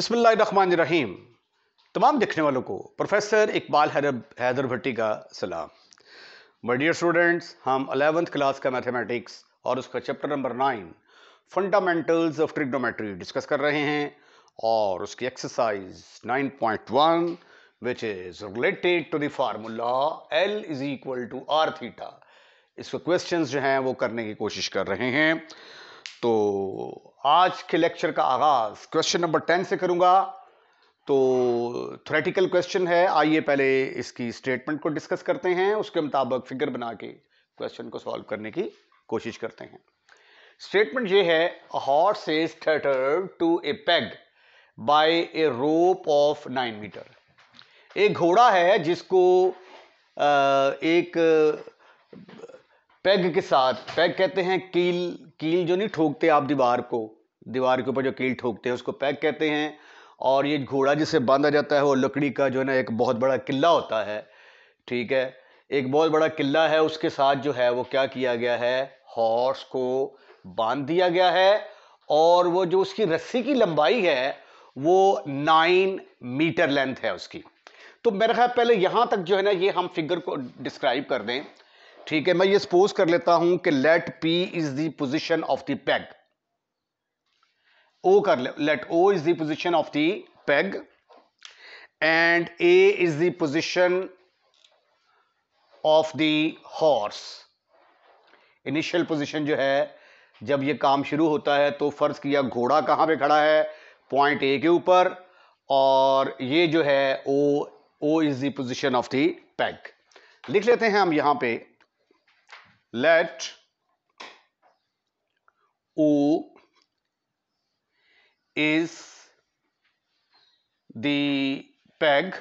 रहीम तमाम देखने वालों को प्रोफेसर इकबाल हैरब हैदर भट्टी का सलाम मडियर स्टूडेंट्स हम अलेवंथ क्लास का मैथमेटिक्स और उसका chapter number nine fundamentals of trigonometry discuss कर रहे हैं और उसकी exercise 9.1 which is related to the formula L is equal to R theta इसको क्वेश्चन जो हैं वो करने की कोशिश कर रहे हैं तो आज के लेक्चर का आगाज क्वेश्चन नंबर टेन से करूंगा तो थ्रेटिकल क्वेश्चन है आइए पहले इसकी स्टेटमेंट को डिस्कस करते हैं उसके मुताबिक फिगर बना के क्वेश्चन को सॉल्व करने की कोशिश करते हैं स्टेटमेंट ये है horse is tethered to a peg by a rope of nine metre एक घोड़ा है जिसको एक पैग के साथ पैग कहते हैं कील कील जो नहीं ठोकते आप दीवार को दीवार के ऊपर जो कील ठोकते हैं उसको पैक कहते हैं और ये घोड़ा जिसे बांधा जाता है वो लकड़ी का जो है ना एक बहुत बड़ा किला होता है ठीक है एक बहुत बड़ा किला है उसके साथ जो है वो क्या किया गया है हॉर्स को बांध दिया गया है और वो जो उसकी रस्सी की लंबाई है वो नाइन मीटर लेंथ है उसकी तो मेरे ख्याल पहले यहाँ तक जो है ना ये हम फिगर को डिस्क्राइब कर दें ठीक है मैं ये सपोज कर लेता हूँ कि let P is the position of the peg कर curl. Let O is the position of the peg and A is the position of the horse initial position जो है जब ये काम शुरू होता है तो फ़र्ज़ किया घोड़ा कहाँ पे खड़ा है पॉइंट ए के ऊपर और ये जो है O O is the position of the peg लिख लेते हैं हम यहां पे let O is the peg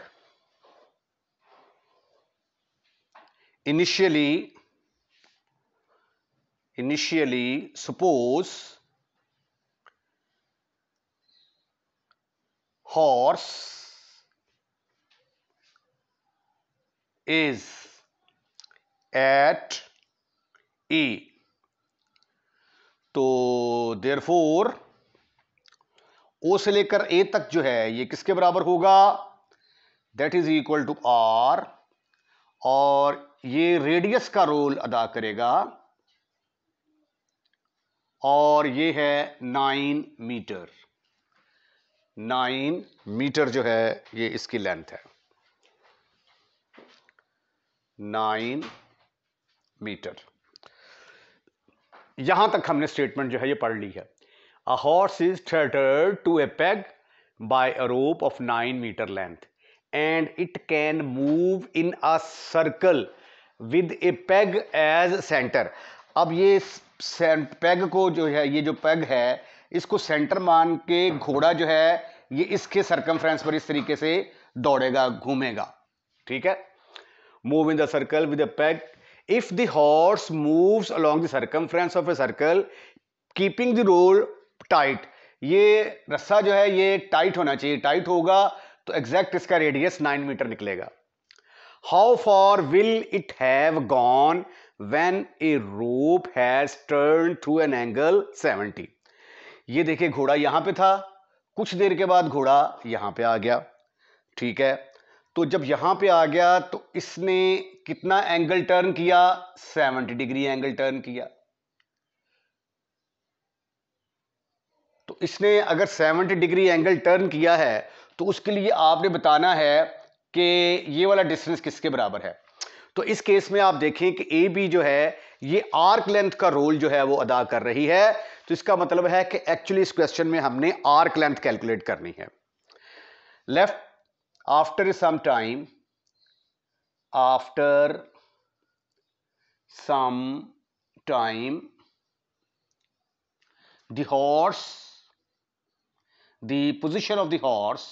initially initially suppose horse is at E. So therefore O से लेकर ए तक जो है ये किसके बराबर होगा that is equal to R और ये रेडियस का रोल अदा करेगा और ये है नाइन मीटर नाइन मीटर जो है ये इसकी लेंथ है नाइन मीटर यहां तक हमने स्टेटमेंट जो है ये पढ़ ली है A horse is tethered to a peg by a rope of 9 meter length and it can move in a circle with a peg as center. अब ये पैग को जो है ये जो पैग है इसको सेंटर मान के घोड़ा जो है ये इसके सरकमफ्रेंस पर इस तरीके से दौड़ेगा घूमेगा ठीक है move in the circle with a peg if the horse moves along the circumference of a circle keeping the rope tight ये रस्सा जो है ये टाइट होना चाहिए टाइट होगा तो एग्जैक्ट इसका रेडियस नाइन मीटर निकलेगा how far will it have gone when a rope has turn through an angle seventy ये देखिए घोड़ा यहां पे था कुछ देर के बाद घोड़ा यहां पे आ गया ठीक है तो जब यहां पे आ गया तो इसने कितना एंगल टर्न किया सेवनटी डिग्री एंगल टर्न किया इसने अगर 70 डिग्री एंगल टर्न किया है तो उसके लिए आपने बताना है कि ये वाला डिस्टेंस किसके बराबर है तो इस केस में आप देखें कि ए बी जो है ये आर्क लेंथ का रोल जो है वो अदा कर रही है तो इसका मतलब है कि एक्चुअली इस क्वेश्चन में हमने आर्क लेंथ कैलकुलेट करनी है left after some time after some time the horse the position of the horse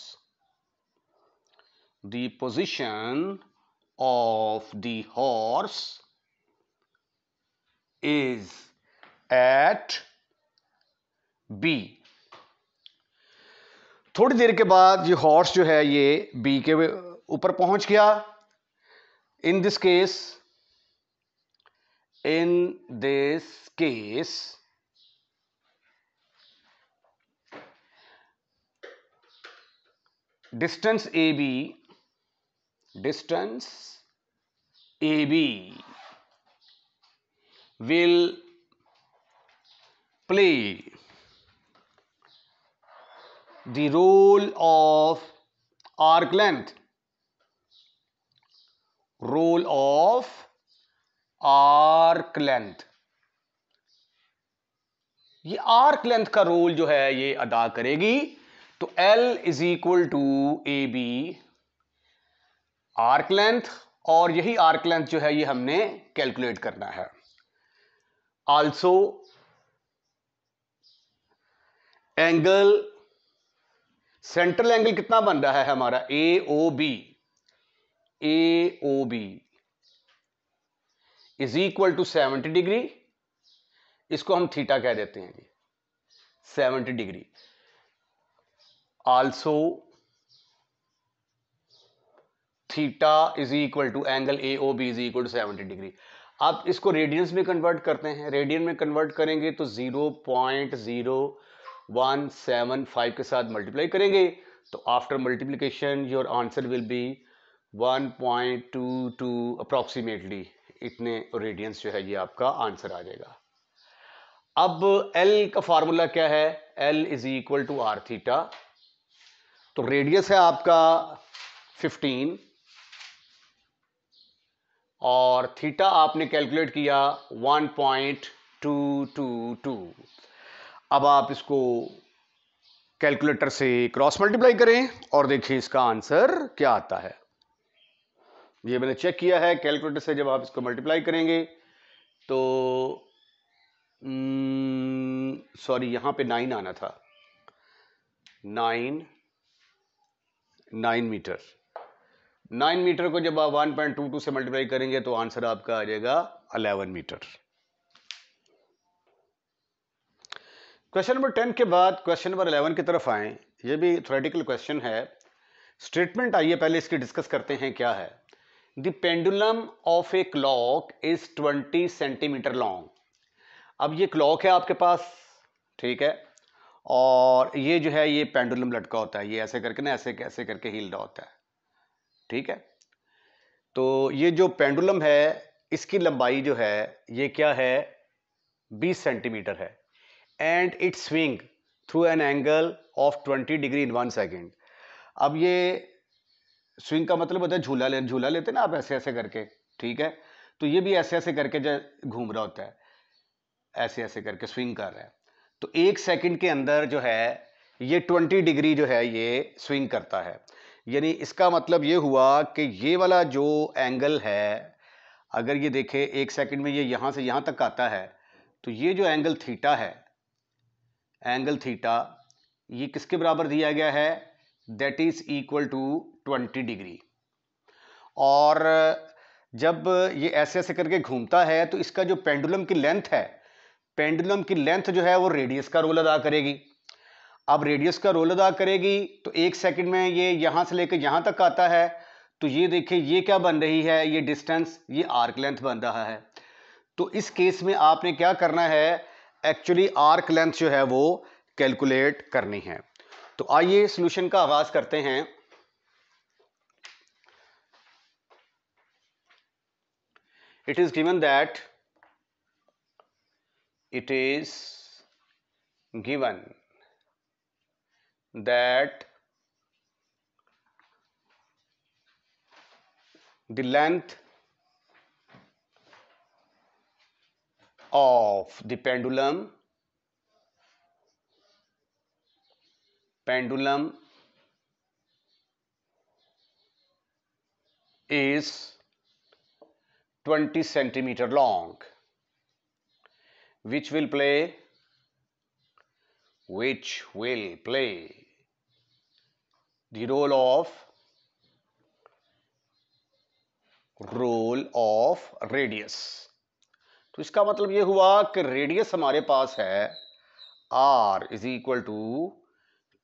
the position of the horse is at B थोड़ी देर के बाद ये हॉर्स जो है ये बी के ऊपर पहुंच गया in this case in this case distance A B distance A B will play the role of arc length role of arc length ये आर्क लेंथ का रोल जो है ये अदा करेगी तो L is equal to A B arc length और यही आर्क लेंथ जो है ये हमने कैलकुलेट करना है आल्सो एंगल सेंट्रल एंगल कितना बन रहा है हमारा A O B A O B is equal to seventy degree इसको हम थीटा कह देते हैं जी seventy degree also theta is equal to angle A O B is equal to seventy degree आप इसको रेडियंस में कन्वर्ट करते हैं रेडियन में कन्वर्ट करेंगे तो zero point zero one seven five के साथ मल्टीप्लाई करेंगे तो after multiplication your answer will be one point two two approximately इतने रेडियंस जो है ये आपका आंसर आ जाएगा अब एल का फार्मूला क्या है L is equal to R theta तो रेडियस है आपका 15 और थीटा आपने कैलकुलेट किया 1.222 अब आप इसको कैलकुलेटर से क्रॉस मल्टीप्लाई करें और देखिए इसका आंसर क्या आता है ये मैंने चेक किया है कैलकुलेटर से जब आप इसको मल्टीप्लाई करेंगे तो सॉरी हम्म, यहां पे नाइन आना था nine nine metre nine metre को जब आप वन पॉइंट टू टू से मल्टीप्लाई करेंगे तो आंसर आपका आ जाएगा eleven metre question number ten के बाद क्वेश्चन नंबर अलेवन की तरफ आए ये भी थोरेटिकल क्वेश्चन है स्टेटमेंट आइए पहले इसकी डिस्कस करते हैं क्या है the pendulum of a clock is twenty centimetre long अब ये क्लॉक है आपके पास ठीक है और ये जो है ये पेंडुलम लटका होता है ये ऐसे करके ना ऐसे ऐसे करके हिल रहा होता है ठीक है तो ये जो पेंडुलम है इसकी लंबाई जो है ये क्या है 20 सेंटीमीटर है and it swing through an angle of 20 degree in one second अब ये स्विंग का मतलब होता है झूला ले झूला लेते ना आप ऐसे ऐसे करके ठीक है तो ये भी ऐसे ऐसे करके जो घूम रहा होता है ऐसे ऐसे करके स्विंग कर रहा है तो एक सेकंड के अंदर जो है ये 20 डिग्री जो है ये स्विंग करता है यानी इसका मतलब ये हुआ कि ये वाला जो एंगल है अगर ये देखे एक सेकंड में ये यहाँ से यहाँ तक आता है तो ये जो एंगल थीटा है एंगल थीटा ये किसके बराबर दिया गया है that is equal to 20 degree और जब ये ऐसे ऐसे करके घूमता है तो इसका जो पेंडुलम की लेंथ है पेंडुलम की लेंथ जो है वो रेडियस का रोल अदा करेगी अब रेडियस का रोल अदा करेगी तो एक सेकंड में ये यहाँ से लेकर यहाँ तक आता है तो ये देखिए ये क्या बन रही है ये डिस्टेंस ये आर्क लेंथ बन रहा है तो इस केस में आपने क्या करना है एक्चुअली आर्क लेंथ जो है वो कैलकुलेट करनी है तो आइए सॉल्यूशन का आगाज करते हैं it is given that it is given that the length of the pendulum pendulum is 20 centimeter long which will play which will play the role of role of radius तो इसका मतलब यह हुआ कि रेडियस हमारे पास है R is equal to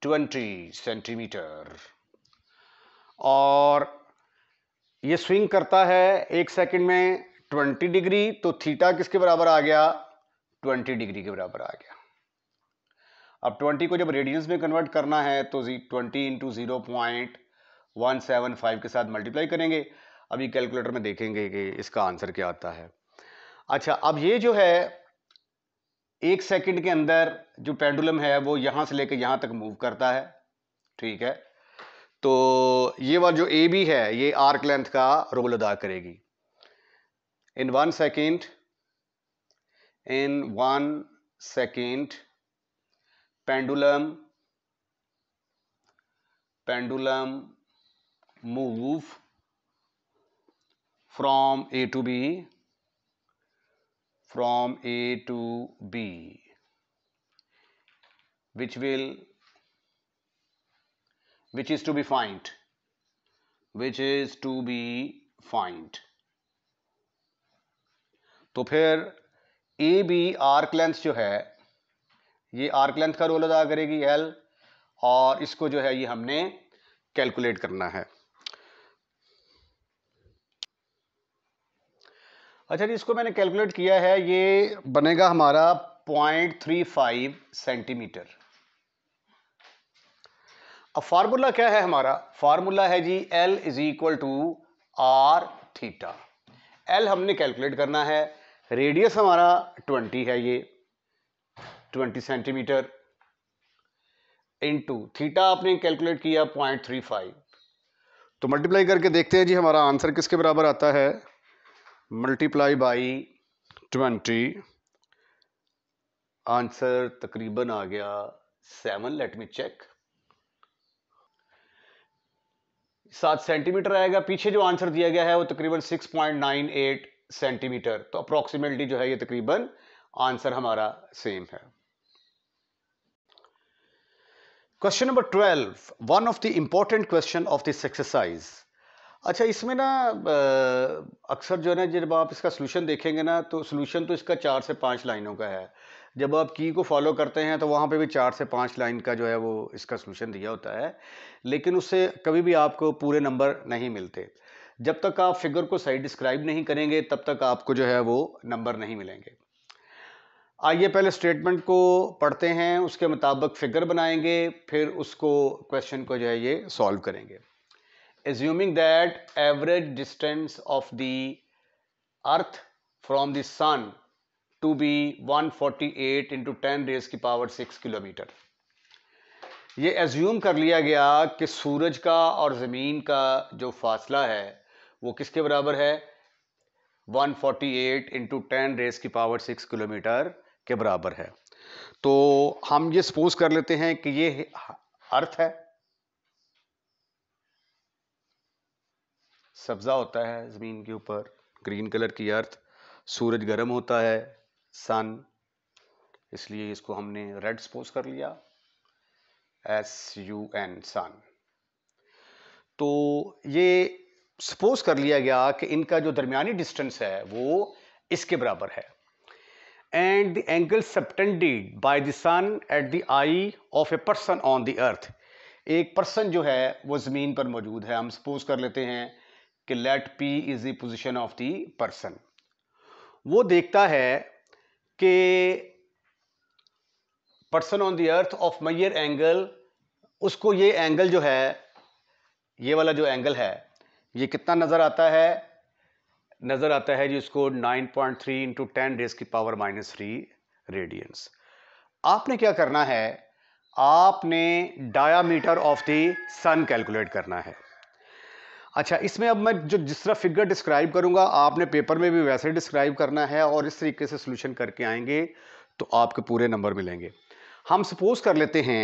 twenty centimetre और यह स्विंग करता है एक सेकेंड में ट्वेंटी डिग्री तो थीटा किसके बराबर आ गया 20 डिग्री के बराबर आ गया अब 20 को जब रेडियंस में कन्वर्ट करना है तो जी 20 into zero point one seven five के साथ मल्टीप्लाई करेंगे अभी कैलकुलेटर में देखेंगे कि इसका आंसर क्या आता है अच्छा अब ये जो है एक सेकंड के अंदर जो पेंडुलम है वो यहाँ से लेकर यहाँ तक मूव करता है ठीक है तो ये वाला जो ए बी है ये आर्क लेंथ का रोल अदा करेगी in one second in one second pendulum pendulum move from a to b from a to b which will which is to be find which is to be find तो फिर ए B arc length जो है ये arc length का role अदा करेगी L और इसको जो है ये हमने कैलकुलेट करना है अच्छा जी इसको मैंने कैलकुलेट किया है ये बनेगा हमारा पॉइंट थ्री फाइव सेंटीमीटर अब फार्मूला क्या है हमारा फार्मूला है जी L is equal to R theta L हमने कैलकुलेट करना है रेडियस हमारा ट्वेंटी है ये ट्वेंटी सेंटीमीटर इनटू थीटा आपने कैलकुलेट किया पॉइंट थ्री फाइव तो मल्टीप्लाई करके देखते हैं जी हमारा आंसर किसके बराबर आता है मल्टीप्लाई बाई ट्वेंटी आंसर तकरीबन आ गया सेवन लेट मी चेक सात सेंटीमीटर आएगा पीछे जो आंसर दिया गया है वो तकरीबन six point nine eight centimetre तो अप्रोक्सीमेटली जो है ये तकरीबन आंसर हमारा सेम है question number twelve one of the important question of this exercise अच्छा इसमें ना अक्सर जो है ना जब आप इसका सोल्यूशन देखेंगे ना तो सोल्यूशन तो इसका चार से पाँच लाइनों का है जब आप की को फॉलो करते हैं तो वहाँ पे भी चार से पाँच लाइन का जो है वो इसका सोल्यूशन दिया होता है लेकिन उससे कभी भी आपको पूरे नंबर नहीं मिलते जब तक आप फिगर को सही डिस्क्राइब नहीं करेंगे तब तक आपको जो है वो नंबर नहीं मिलेंगे आइए पहले स्टेटमेंट को पढ़ते हैं उसके मुताबिक फिगर बनाएंगे फिर उसको क्वेश्चन को जो है ये सॉल्व करेंगे assuming that average distance of the earth from the sun to be 148 forty eight into ten raise की पावर सिक्स किलोमीटर ये एज्यूम कर लिया गया कि सूरज का और ज़मीन का जो फासला है वो किसके बराबर है 148 forty eight into ten raise की पावर सिक्स किलोमीटर के बराबर है तो हम ये सपोज कर लेते हैं कि ये अर्थ है सब्जा होता है ज़मीन के ऊपर ग्रीन कलर की अर्थ सूरज गर्म होता है सन इसलिए इसको हमने रेड सपोज कर लिया एस यू एन सन तो ये सपोज कर लिया गया कि इनका जो दरमियानी डिस्टेंस है वो इसके बराबर है and the angle subtended by the sun at the eye of a person on the earth एक पर्सन जो है वो ज़मीन पर मौजूद है हम सपोज कर लेते हैं कि let P is the position of the person वो देखता है कि person on the earth of मैयर एंगल उसको ये एंगल जो है ये वाला जो एंगल है ये कितना नज़र आता है नज़र आता है जी उसको 9.3 point three into ten raise की पावर माइनस थ्री रेडियंस आपने क्या करना है आपने diameter of the sun calculate करना है अच्छा इसमें अब मैं जो जिस तरह फिगर डिस्क्राइब करूंगा आपने पेपर में भी वैसे डिस्क्राइब करना है और इस तरीके से सोल्यूशन करके आएंगे तो आपके पूरे नंबर मिलेंगे हम सपोज कर लेते हैं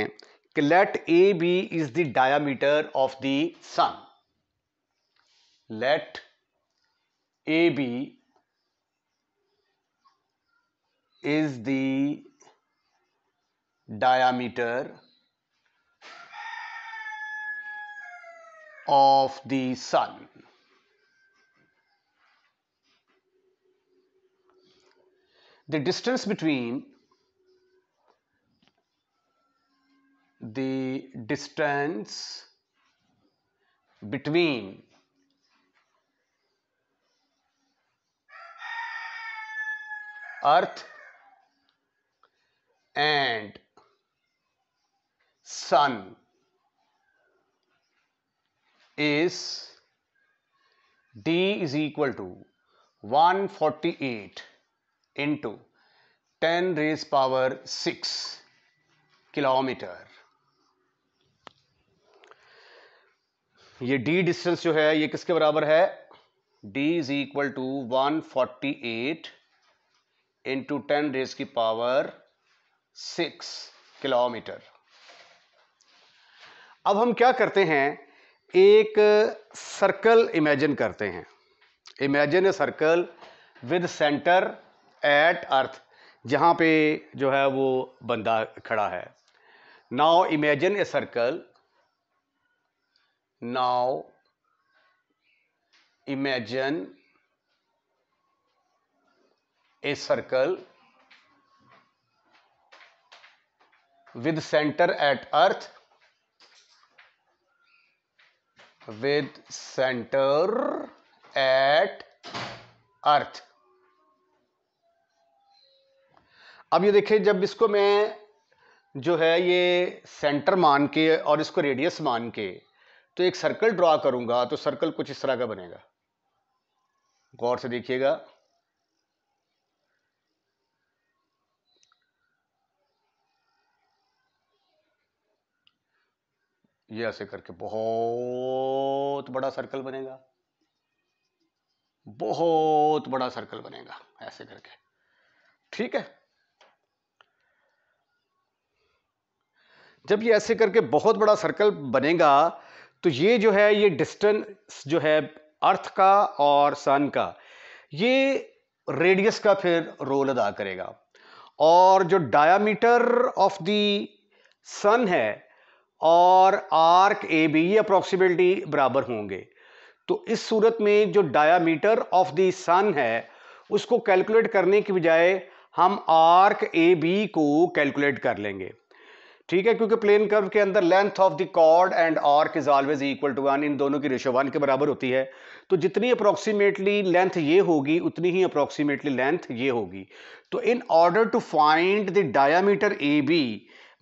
कि let A B is the diameter of the sun let AB is the diameter of the sun. The distance between the distance between earth and sun is D is equal to 148 into ten raise power six kilometre ये D distance जो है ये किसके बराबर है D is equal to 148 into ten raise की power six kilometre अब हम क्या करते हैं एक सर्कल इमेजिन करते हैं imagine a circle with centre at earth जहाँ पे जो है वो बंदा खड़ा है now imagine a circle now imagine a circle with center at earth with center at earth अब ये देखिए जब इसको मैं जो है ये सेंटर मान के और इसको रेडियस मान के तो एक सर्कल ड्रा करूंगा तो सर्कल कुछ इस तरह का बनेगा गौर से देखिएगा ये ऐसे करके बहुत बड़ा सर्कल बनेगा बहुत बड़ा सर्कल बनेगा ऐसे करके ठीक है जब ये ऐसे करके बहुत बड़ा सर्कल बनेगा तो ये जो है ये डिस्टेंस जो है अर्थ का और सन का ये रेडियस का फिर रोल अदा करेगा और जो डायामीटर ऑफ दी सन है और आर्क ए बी ये अप्रॉक्सीमेटली बराबर होंगे तो इस सूरत में जो डायामीटर ऑफ द सन है उसको कैलकुलेट करने की बजाय हम आर्क ए बी को कैलकुलेट कर लेंगे ठीक है क्योंकि प्लेन कर्व के अंदर length of the chord and arc is always equal to one in दोनों की रेशो वन के बराबर होती है तो जितनी अप्रॉक्सीमेटली लेंथ ये होगी उतनी ही अप्रॉक्सीमेटली लेंथ ये होगी तो in order to find the diameter A B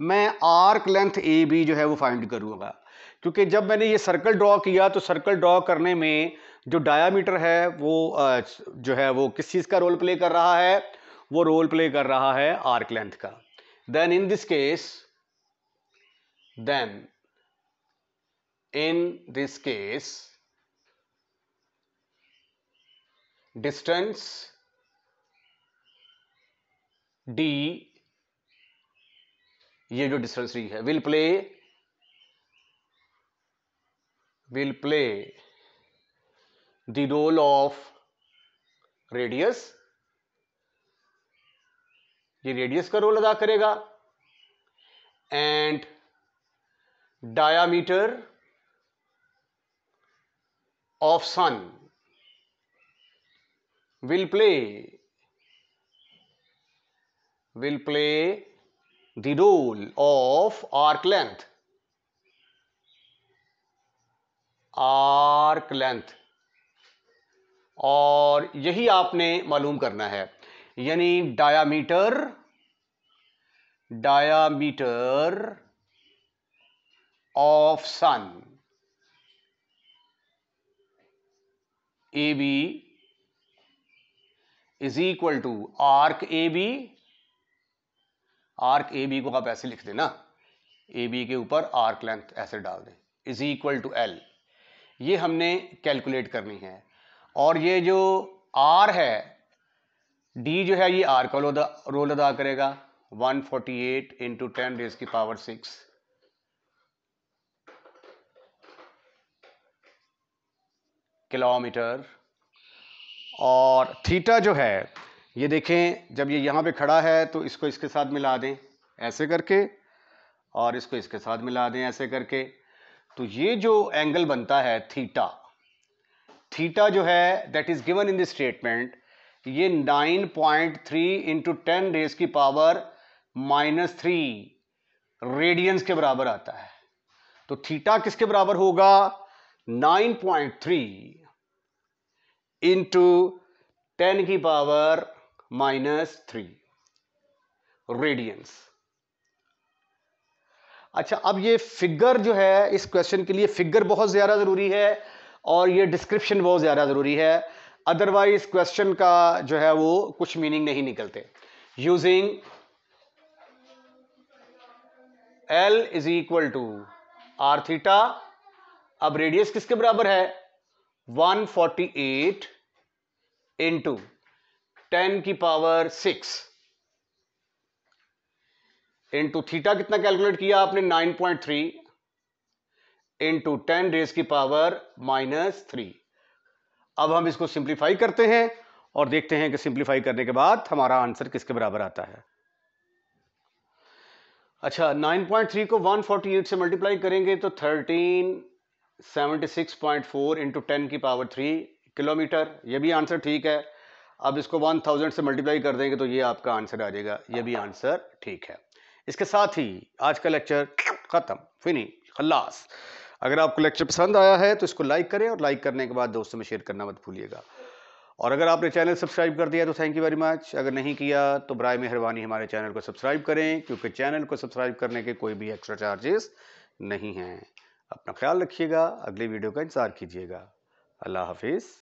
मैं आर्क लेंथ ए बी जो है वो फाइंड करूंगा क्योंकि जब मैंने ये सर्कल ड्रॉ किया तो सर्कल ड्रॉ करने में जो डायामीटर है वो जो है वो किस चीज़ का रोल प्ले कर रहा है वो रोल प्ले कर रहा है आर्क लेंथ का then in this case then in this case distance D ये जो डिस्पेंसरी है will play will play the role of radius ये रेडियस का रोल अदा करेगा and diameter of sun will play will play the rule of arc length arc length और यही आपने मालूम करना है यानी diameter diameter of sun A B is equal to arc A B arc A B को आप ऐसे लिख देना ए बी के ऊपर आर्क लेंथ ऐसे डाल दें इज इक्वल टू एल ये हमने कैलकुलेट करनी है और ये जो आर है डी जो है ये आर का रोल अदा करेगा 148 forty eight into ten raise की पावर सिक्स किलोमीटर और थीटा जो है ये देखें जब ये यहाँ पे खड़ा है तो इसको इसके साथ मिला दें ऐसे करके और इसको इसके साथ मिला दें ऐसे करके तो ये जो एंगल बनता है थीटा थीटा जो है that is given in this statement ये 9.3 point three into ten raise की पावर माइनस थ्री रेडियंस के बराबर आता है तो थीटा किसके बराबर होगा 9.3 पॉइंट थ्री इंटू टेन की पावर माइनस थ्री रेडियंस अच्छा अब ये फिगर जो है इस क्वेश्चन के लिए फिगर बहुत ज़्यादा ज़रूरी है और ये डिस्क्रिप्शन बहुत ज़्यादा ज़रूरी है अदरवाइज क्वेश्चन का जो है वो कुछ मीनिंग नहीं निकलते using L is equal to R theta अब रेडियस किसके बराबर है 148 फोर्टी एट इंटू टेन की पावर सिक्स इंटू थीटा कितना कैलकुलेट किया आपने nine point three into ten raise की पावर माइनस थ्री अब हम इसको सिंप्लीफाई करते हैं और देखते हैं कि सिंप्लीफाई करने के बाद हमारा आंसर किसके बराबर आता है अच्छा 9.3 को 148 से मल्टीप्लाई करेंगे तो 1376.4 इंटू टेन की पावर थ्री किलोमीटर ये भी आंसर ठीक है अब इसको वन थाउजेंड से मल्टीप्लाई कर देंगे तो ये आपका आंसर आ जाएगा ये भी आंसर ठीक है इसके साथ ही आज का लेक्चर ख़त्म फिनी खल्लास अगर आपको लेक्चर पसंद आया है तो इसको लाइक करें और लाइक करने के बाद दोस्तों में शेयर करना मत भूलिएगा और अगर आपने चैनल सब्सक्राइब कर दिया तो थैंक यू वेरी मच अगर नहीं किया तो बरए मेहरबानी हमारे चैनल को सब्सक्राइब करें क्योंकि चैनल को सब्सक्राइब करने के कोई भी एक्स्ट्रा चार्जेस नहीं हैं अपना ख्याल रखिएगा अगली वीडियो का इंतज़ार कीजिएगा अल्लाह हाफिज़